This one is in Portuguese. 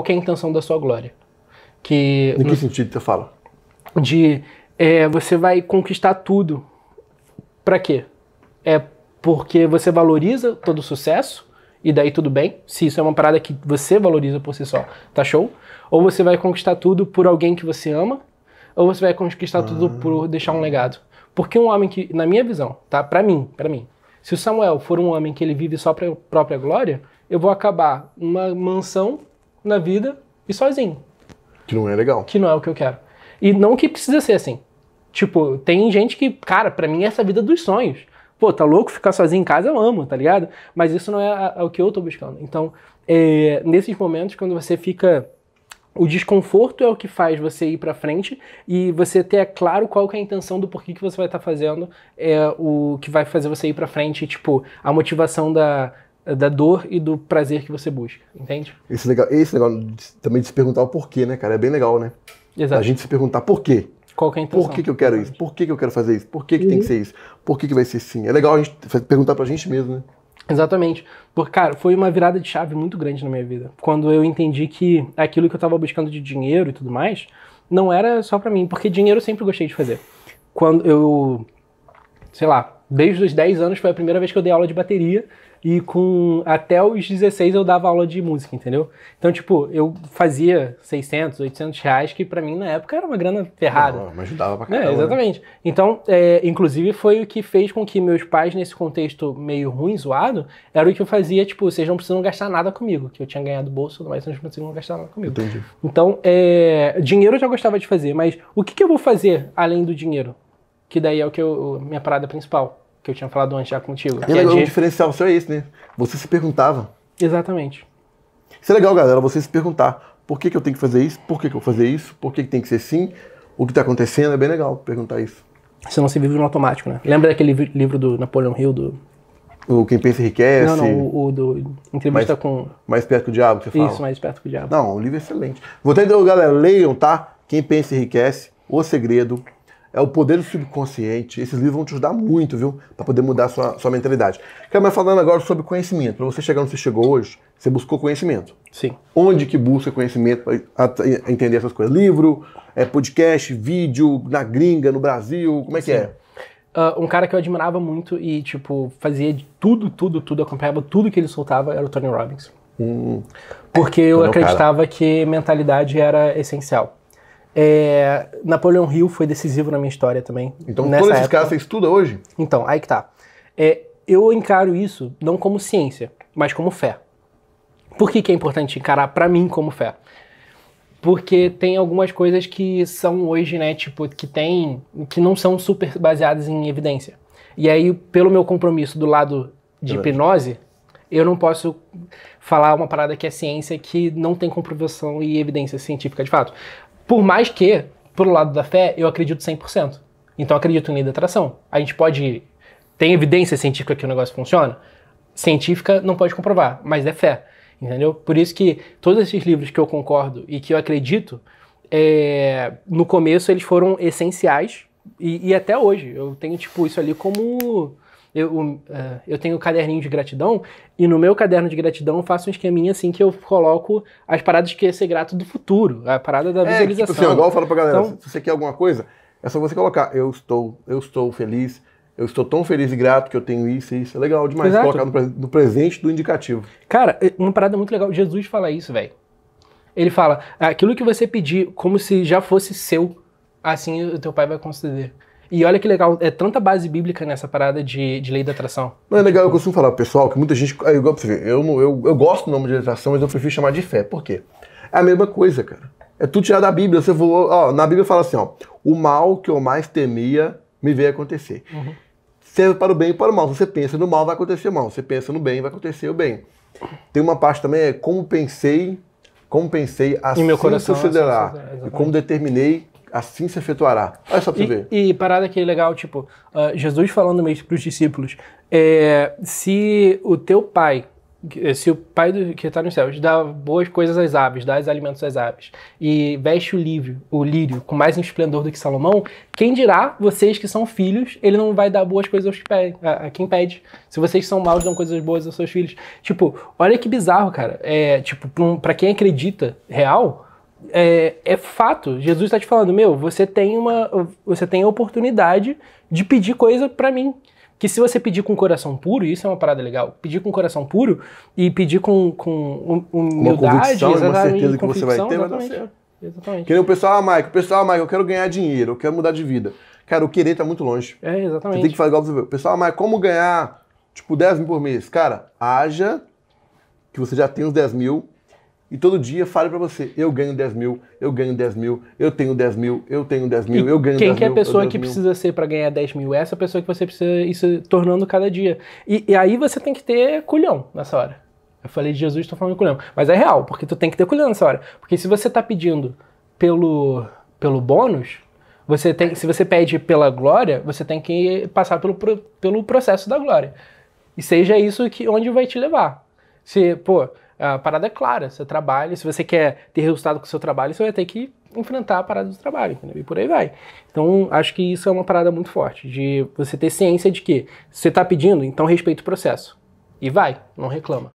qual é a intenção da sua glória. Que, em que no, sentido você fala? De é, você vai conquistar tudo. Para quê? É porque você valoriza todo o sucesso, e daí tudo bem, se isso é uma parada que você valoriza por si só, tá show? Ou você vai conquistar tudo por alguém que você ama, ou você vai conquistar ah. tudo por deixar um legado. Porque um homem que, na minha visão, tá? Para mim, para mim, se o Samuel for um homem que ele vive só para própria glória, eu vou acabar uma mansão na vida e sozinho. Que não é legal. Que não é o que eu quero. E não que precisa ser assim. Tipo, tem gente que, cara, para mim essa é vida dos sonhos. Pô, tá louco ficar sozinho em casa? Eu amo, tá ligado? Mas isso não é a, o que eu tô buscando. Então, é, nesses momentos, quando você fica. O desconforto é o que faz você ir pra frente e você ter claro qual que é a intenção do porquê que você vai estar tá fazendo, é o que vai fazer você ir pra frente, tipo, a motivação da, da dor e do prazer que você busca, entende? Esse legal, esse legal também de se perguntar o porquê, né, cara? É bem legal, né? Exato. A gente se perguntar por quê. Qual é a intenção? Por que, que eu quero isso? Por que, que eu quero fazer isso? Por que, que uhum. tem que uhum. ser isso? Por que, que vai ser assim? É legal a gente perguntar pra gente mesmo, né? Exatamente. Porque, cara, foi uma virada de chave muito grande na minha vida. Quando eu entendi que aquilo que eu tava buscando de dinheiro e tudo mais, não era só para mim, porque dinheiro eu sempre gostei de fazer. Quando eu, sei lá, desde os 10 anos foi a primeira vez que eu dei aula de bateria e com até os 16 eu dava aula de música, entendeu? Então, tipo, eu fazia 600, 800 reais, que para mim na época era uma grana ferrada. Não, ajudava pra é, caramba. É, exatamente. Né? Então, é, inclusive foi o que fez com que meus pais, nesse contexto meio ruim, zoado, era o que eu fazia, tipo, vocês não precisam gastar nada comigo, que eu tinha ganhado bolsa, mas vocês não precisam gastar nada comigo. Entendi. Então, é, dinheiro eu já gostava de fazer, mas o que, que eu vou fazer além do dinheiro? Que daí é o que eu, minha parada principal que eu tinha falado antes já contigo. E legal, de... o diferencial seu é esse, né? Você se perguntava. Exatamente. Isso é legal, galera, você se perguntar por que, que eu tenho que fazer isso, por que, que eu vou fazer isso, por que, que tem que ser sim, o que está acontecendo, é bem legal perguntar isso. Você não se vive no automático, né? Lembra daquele livro do Napoleão Hill, do... O Quem Pensa Enriquece? Não, não, o, o do Entrevista mais, com... Mais Perto que o Diabo, que você fala? Isso, Mais Perto que o Diabo. Não, o livro é excelente. Vou até dizer, então, galera, leiam, tá? Quem Pensa Enriquece, O Segredo, é o poder do subconsciente. Esses livros vão te ajudar muito, viu? Para poder mudar a sua, sua mentalidade. Quero mais falando agora sobre conhecimento. Para você chegar onde você chegou hoje, você buscou conhecimento. Sim. Onde que busca conhecimento para entender essas coisas? Livro, é, podcast, vídeo, na gringa, no Brasil, como é que é? Uh, um cara que eu admirava muito e, tipo, fazia tudo, tudo, tudo, acompanhava tudo que ele soltava era o Tony Robbins. Hum. Porque eu é acreditava cara. que mentalidade era essencial. É, Napoleon Hill foi decisivo na minha história também. Então, nessa todos esses caras você estuda hoje? Então, aí que tá. É, eu encaro isso não como ciência, mas como fé. Por que, que é importante encarar para mim como fé? Porque tem algumas coisas que são hoje, né, tipo, que tem, que não são super baseadas em evidência. E aí, pelo meu compromisso do lado de Verdade. hipnose, eu não posso falar uma parada que é ciência que não tem comprovação e evidência científica de fato. Por mais que, pro lado da fé, eu acredito 100%. Então, eu acredito em lei da atração. A gente pode. Tem evidência científica que o negócio funciona? Científica não pode comprovar, mas é fé. Entendeu? Por isso que todos esses livros que eu concordo e que eu acredito, é, no começo eles foram essenciais e, e, até hoje. Eu tenho, tipo, isso ali como eu, uh, eu tenho um caderninho de gratidão e no meu caderno de gratidão eu faço um esqueminha assim que eu coloco as paradas que ia ser grato do futuro, a parada da é, tipo visualização. Tipo assim, igual eu falo pra galera, então, se você quer alguma coisa, é só você colocar, eu estou, eu estou feliz, eu estou tão feliz e grato que eu tenho isso e isso. É legal demais Exato. colocar no, no presente do indicativo. Cara, é uma parada muito legal, Jesus fala isso, velho. Ele fala, aquilo que você pedir como se já fosse seu, assim o teu pai vai conceder. E olha que legal, é tanta base bíblica nessa parada de, de lei da atração. Não é legal, eu costumo falar pro pessoal que muita gente. É igual pra você ver, eu, não, eu, eu gosto do nome de atração, mas eu prefiro chamar de fé. Por quê? É a mesma coisa, cara. É tudo tirado da Bíblia. Você falou, ó, na Bíblia fala assim, ó, o mal que eu mais temia me veio acontecer. Uhum. Serve para o bem e para o mal. Se você pensa no mal, vai acontecer o mal. Se você pensa no bem, vai acontecer o bem. Tem uma parte também, é como pensei, como pensei, assim meu coração, sucederá. Assim, é, e como determinei, assim se efetuará. Olha só pra você e, ver. E parada que é legal, tipo, uh, Jesus falando mesmo para os discípulos, é, se o teu pai, eh, se o pai do, que está nos céus dá boas coisas às aves, dá alimentos às aves, e veste o lírio, o lírio com mais esplendor do que Salomão, quem dirá, vocês que são filhos, ele não vai dar boas coisas aos que pedem, a, a, quem pede. Se vocês são maus, dão coisas boas aos seus filhos. Tipo, olha que bizarro, cara. É, tipo, para quem acredita real, é, é fato. Jesus está te falando, meu, você tem uma, você tem a oportunidade de pedir coisa para mim. Que se você pedir com coração puro, isso é uma parada legal. Pedir com coração puro e pedir com, com hum, humildade, uma, uma certeza que você vai ter, vai dar certo. Exatamente. Que nem o pessoal, ah, Mike, o pessoal, ah, Mike, eu quero ganhar dinheiro, eu quero mudar de vida. Cara, o querer tá muito longe. É, exatamente. Você tem que fazer igual você vê. pessoal, ah, Mike, como ganhar, tipo, 10 mil por mês? Cara, haja que você já tem os 10 mil, e todo dia fale para você: eu ganho 10 mil, eu ganho 10 mil, eu tenho 10 mil, eu tenho 10 mil, e eu ganho 10 mil. Quem que é a pessoa que mil. precisa ser para ganhar 10 mil? É essa pessoa que você precisa ir se tornando cada dia. E, e aí você tem que ter culhão nessa hora. Eu falei de Jesus, estou falando de culhão. Mas é real, porque tu tem que ter culhão nessa hora. Porque se você está pedindo pelo, pelo bônus, você tem, se você pede pela glória, você tem que passar pelo, pelo processo da glória. E seja isso que onde vai te levar. Se, pô, a parada é clara. seu trabalha, se você quer ter resultado com o seu trabalho, você vai ter que enfrentar a parada do trabalho, entendeu? E por aí vai. Então, acho que isso é uma parada muito forte, de você ter ciência de que você está pedindo, então respeita o processo. E vai, não reclama.